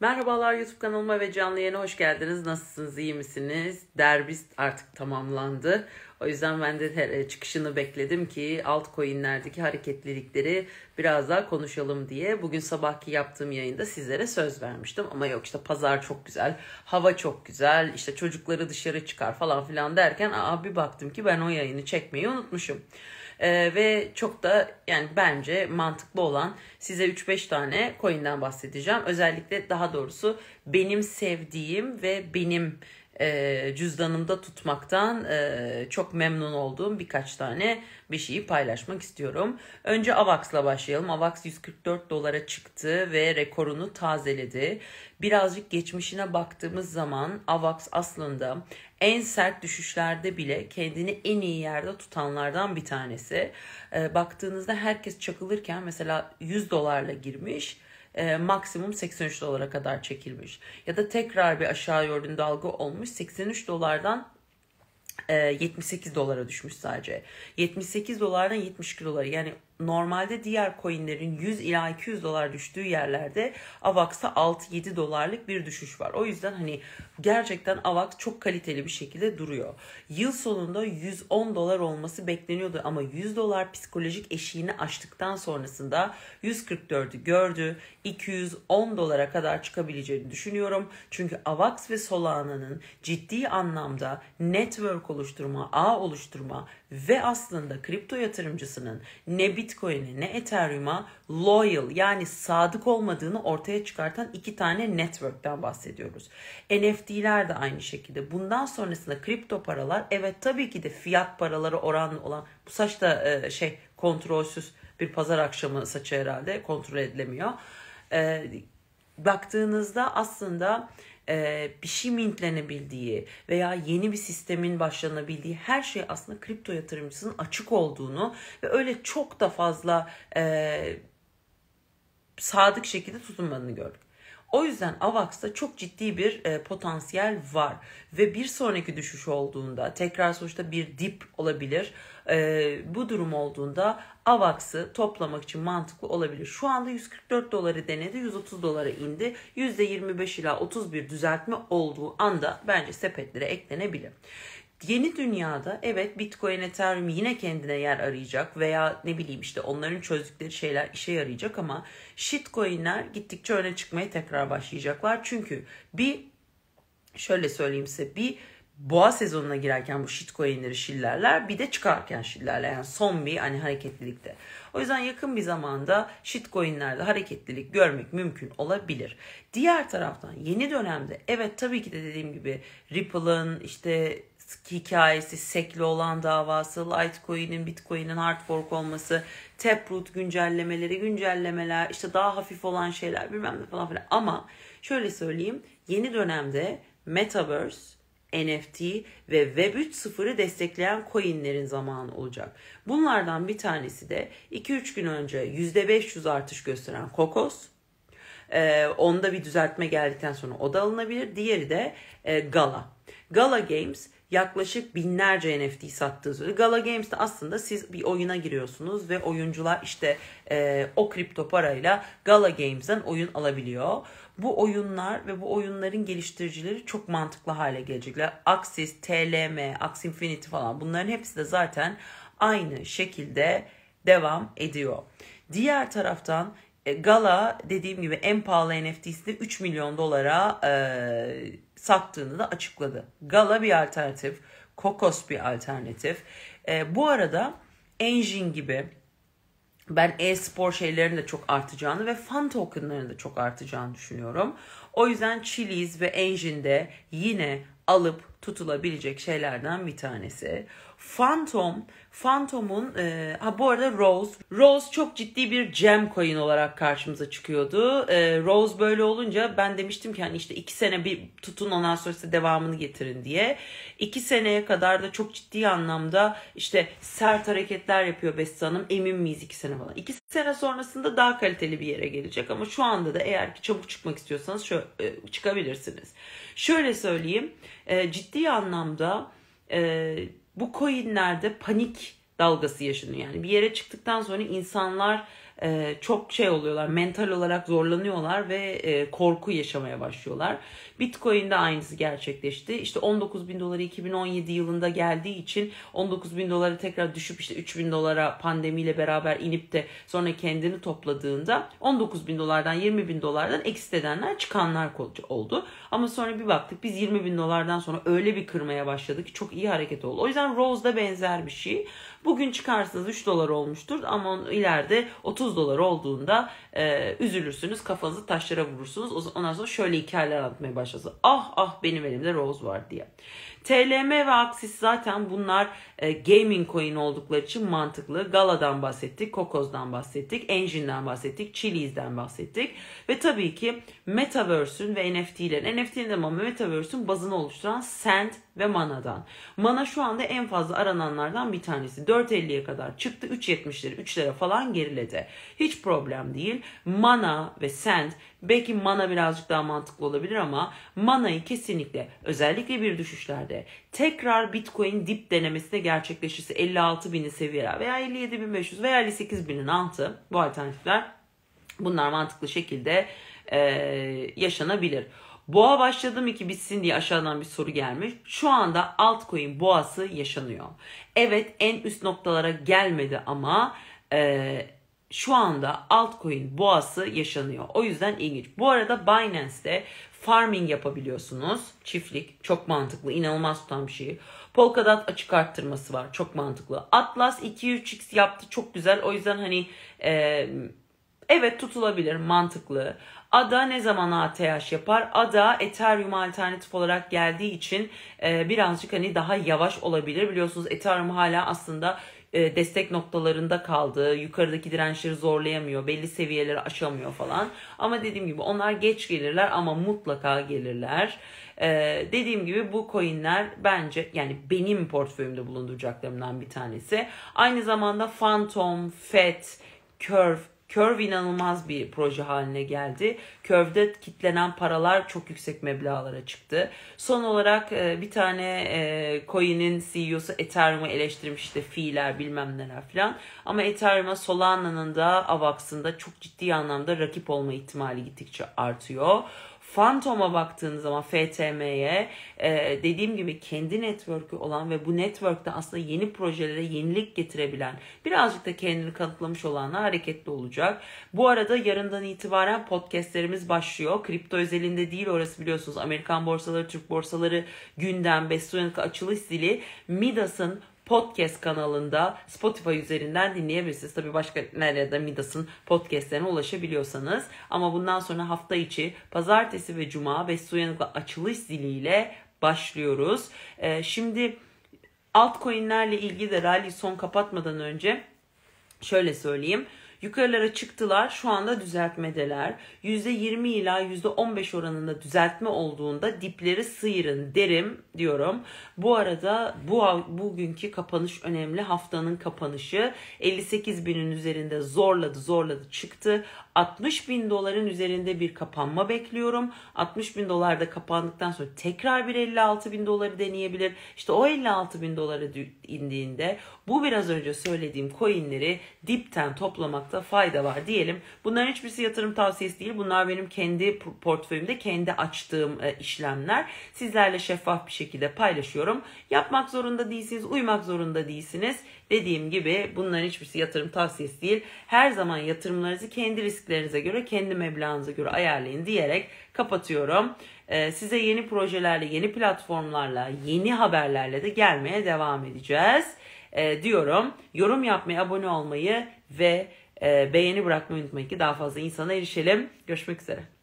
Merhabalar YouTube kanalıma ve canlı yayına hoş geldiniz. Nasılsınız, iyi misiniz? Derbist artık tamamlandı. O yüzden ben de e, çıkışını bekledim ki altcoin'lerdeki hareketlilikleri biraz daha konuşalım diye. Bugün sabahki yaptığım yayında sizlere söz vermiştim. Ama yok işte pazar çok güzel, hava çok güzel, işte çocukları dışarı çıkar falan filan derken aa bir baktım ki ben o yayını çekmeyi unutmuşum. E, ve çok da yani bence mantıklı olan size 3-5 tane coin'den bahsedeceğim. Özellikle daha doğrusu benim sevdiğim ve benim cüzdanımda tutmaktan çok memnun olduğum birkaç tane bir şeyi paylaşmak istiyorum. Önce Avax'la başlayalım. Avax 144 dolara çıktı ve rekorunu tazeledi. Birazcık geçmişine baktığımız zaman Avax aslında en sert düşüşlerde bile kendini en iyi yerde tutanlardan bir tanesi. baktığınızda herkes çakılırken mesela 100 dolarla girmiş e, maksimum 83 dolara kadar çekilmiş. Ya da tekrar bir aşağı yönlü dalga olmuş 83 dolardan 78 e, dolara düşmüş sadece. 78 dolardan 72 dolara yani normalde diğer coinlerin 100 ila 200 dolar düştüğü yerlerde Avax'a 6-7 dolarlık bir düşüş var. O yüzden hani gerçekten AVAX çok kaliteli bir şekilde duruyor. Yıl sonunda 110 dolar olması bekleniyordu ama 100 dolar psikolojik eşiğini aştıktan sonrasında 144'ü gördü. 210 dolara kadar çıkabileceğini düşünüyorum. Çünkü AVAX ve Solana'nın ciddi anlamda network oluşturma, ağ oluşturma ve aslında kripto yatırımcısının ne bir Bitcoin'e ne Ethereum'a loyal yani sadık olmadığını ortaya çıkartan iki tane network'ten bahsediyoruz. NFT'ler de aynı şekilde. Bundan sonrasında kripto paralar evet tabii ki de fiyat paraları oranlı olan bu saç da e, şey kontrolsüz bir pazar akşamı saçı herhalde kontrol edilemiyor. E, baktığınızda aslında e, bir şey mintlenebildiği veya yeni bir sistemin başlanabildiği her şey aslında kripto yatırımcısının açık olduğunu ve öyle çok da fazla e, sadık şekilde tutunmadığını gördük. O yüzden AVAX'ta çok ciddi bir e, potansiyel var ve bir sonraki düşüş olduğunda tekrar sonuçta bir dip olabilir. E, bu durum olduğunda AVAX'ı toplamak için mantıklı olabilir. Şu anda 144 doları denedi, 130 dolara indi. %25 ila 31 düzeltme olduğu anda bence sepetlere eklenebilir. Yeni dünyada evet Bitcoin, Ethereum yine kendine yer arayacak veya ne bileyim işte onların çözdükleri şeyler işe yarayacak ama shitcoin'ler gittikçe öne çıkmaya tekrar başlayacaklar. Çünkü bir şöyle söyleyeyim size bir boğa sezonuna girerken bu shitcoin'leri şillerler bir de çıkarken şillerler yani son bir hani hareketlilikte. O yüzden yakın bir zamanda shitcoin'lerde hareketlilik görmek mümkün olabilir. Diğer taraftan yeni dönemde evet tabii ki de dediğim gibi Ripple'ın işte hikayesi, Sekli olan davası, Litecoin'in, Bitcoin'in hard fork olması, Taproot güncellemeleri, güncellemeler, işte daha hafif olan şeyler bilmem ne falan filan. Ama şöyle söyleyeyim, yeni dönemde Metaverse, NFT ve Web 3 sıfırı destekleyen coinlerin zamanı olacak. Bunlardan bir tanesi de 2-3 gün önce %500 artış gösteren Kokos. Ee, onda bir düzeltme geldikten sonra o da alınabilir. Diğeri de e, Gala. Gala Games yaklaşık binlerce NFT sattığı söyleniyor. Gala Games'te aslında siz bir oyuna giriyorsunuz ve oyuncular işte e, o kripto parayla Gala Games'ten oyun alabiliyor. Bu oyunlar ve bu oyunların geliştiricileri çok mantıklı hale gelecekler. Axis, TLM, Axie Infinity falan bunların hepsi de zaten aynı şekilde devam ediyor. Diğer taraftan e, gala dediğim gibi en pahalı NFT'sini 3 milyon dolara e, sattığını da açıkladı. Gala bir alternatif, Kokos bir alternatif. E, bu arada Engine gibi ben e-spor şeylerin de çok artacağını ve fan tokenların da çok artacağını düşünüyorum. O yüzden Chili's ve Engine'de yine alıp tutulabilecek şeylerden bir tanesi. Phantom, Phantom'un e, ha bu arada Rose. Rose çok ciddi bir gem coin olarak karşımıza çıkıyordu. E, Rose böyle olunca ben demiştim ki hani işte iki sene bir tutun ondan sonrası devamını getirin diye. iki seneye kadar da çok ciddi anlamda işte sert hareketler yapıyor Beste Hanım. Emin miyiz iki sene falan. İki sene sonrasında daha kaliteli bir yere gelecek ama şu anda da eğer ki çabuk çıkmak istiyorsanız şu e, çıkabilirsiniz. Şöyle söyleyeyim. E, ciddi ciddi anlamda e, bu coinlerde panik dalgası yaşanıyor. Yani bir yere çıktıktan sonra insanlar e, çok şey oluyorlar. Mental olarak zorlanıyorlar ve e, korku yaşamaya başlıyorlar. Bitcoin'de aynısı gerçekleşti. İşte 19 bin doları 2017 yılında geldiği için 19 bin dolara tekrar düşüp işte 3 bin dolara pandemiyle beraber inip de sonra kendini topladığında 19 bin dolardan 20 bin dolardan eksit edenler çıkanlar oldu. Ama sonra bir baktık biz 20 bin dolardan sonra öyle bir kırmaya başladık ki çok iyi hareket oldu. O yüzden Rose da benzer bir şey. Bugün çıkarsınız 3 dolar olmuştur ama ileride 30 dolar olduğunda e, üzülürsünüz. Kafanızı taşlara vurursunuz. Ondan sonra şöyle hikayeler anlatmaya başlasın. Ah ah benim elimde rose var diye. TLM ve Axis zaten bunlar e, gaming coin oldukları için mantıklı. Gala'dan bahsettik, Kokoz'dan bahsettik, Engine'den bahsettik, Chili'den bahsettik. Ve tabii ki Metaverse'ün ve NFT'lerin, NFT'nin ama Metaverse'ün bazını oluşturan Sand ve Mana'dan. Mana şu anda en fazla arananlardan bir tanesi. 4.50'ye kadar çıktı, 3.70'lere, 3 lira falan geriledi. Hiç problem değil. Mana ve Sand Belki mana birazcık daha mantıklı olabilir ama manayı kesinlikle özellikle bir düşüşlerde tekrar bitcoin dip denemesine gerçekleşirse 56 bini seviyeler veya 57.500 veya 58 binin altı bu alternatifler bunlar mantıklı şekilde e, yaşanabilir. Boğa başladı mı ki bitsin diye aşağıdan bir soru gelmiş. Şu anda altcoin boğası yaşanıyor. Evet en üst noktalara gelmedi ama e, şu anda altcoin boğası yaşanıyor. O yüzden ilginç. Bu arada Binance'de farming yapabiliyorsunuz. Çiftlik çok mantıklı, inanılmaz tutan bir şey. Polkadot açık arttırması var. Çok mantıklı. Atlas 2-3x yaptı. Çok güzel. O yüzden hani e, evet tutulabilir. Mantıklı. ADA ne zaman ATH yapar? ADA Ethereum alternatif olarak geldiği için e, birazcık hani daha yavaş olabilir. Biliyorsunuz Ethereum hala aslında e, destek noktalarında kaldı. Yukarıdaki dirençleri zorlayamıyor. Belli seviyeleri aşamıyor falan. Ama dediğim gibi onlar geç gelirler ama mutlaka gelirler. E, dediğim gibi bu coinler bence yani benim portföyümde bulunduracaklarımdan bir tanesi. Aynı zamanda Phantom, FET, Curve Curve inanılmaz bir proje haline geldi. Curve'de kitlenen paralar çok yüksek meblağlara çıktı. Son olarak e, bir tane e, coin'in CEO'su Ethereum'u eleştirmiş işte fiiller bilmem neler falan. Ama Ethereum'a Solana'nın da Avax'ın da çok ciddi anlamda rakip olma ihtimali gittikçe artıyor. Phantom'a baktığınız zaman FTM'ye e, dediğim gibi kendi network'ü olan ve bu network'te aslında yeni projelere yenilik getirebilen birazcık da kendini kanıtlamış olanlar hareketli olacak. Bu arada yarından itibaren podcastlerimiz başlıyor. Kripto özelinde değil orası biliyorsunuz. Amerikan borsaları, Türk borsaları gündem, 5 açılış zili. Midas'ın podcast kanalında Spotify üzerinden dinleyebilirsiniz. Tabii başka nerede Midas'ın podcastlerine ulaşabiliyorsanız. Ama bundan sonra hafta içi pazartesi ve cuma Bestu Yanık'la açılış ziliyle başlıyoruz. Ee, şimdi altcoin'lerle ilgili de rally son kapatmadan önce şöyle söyleyeyim. Yukarılara çıktılar şu anda düzeltmedeler. %20 ila %15 oranında düzeltme olduğunda dipleri sıyırın derim diyorum. Bu arada bu bugünkü kapanış önemli. Haftanın kapanışı 58 binin üzerinde zorladı zorladı çıktı. 60 bin doların üzerinde bir kapanma bekliyorum. 60 bin dolarda kapandıktan sonra tekrar bir 56 bin doları deneyebilir. İşte o 56 bin dolara indiğinde bu biraz önce söylediğim coinleri dipten toplamak almakta fayda var diyelim. Bunların hiçbirisi yatırım tavsiyesi değil. Bunlar benim kendi portföyümde kendi açtığım e, işlemler. Sizlerle şeffaf bir şekilde paylaşıyorum. Yapmak zorunda değilsiniz, uymak zorunda değilsiniz. Dediğim gibi bunların hiçbirisi yatırım tavsiyesi değil. Her zaman yatırımlarınızı kendi risklerinize göre, kendi meblağınıza göre ayarlayın diyerek kapatıyorum. E, size yeni projelerle, yeni platformlarla, yeni haberlerle de gelmeye devam edeceğiz. E, diyorum. Yorum yapmayı, abone olmayı ve ee, beğeni bırakmayı unutmayın ki daha fazla insana erişelim. Görüşmek üzere.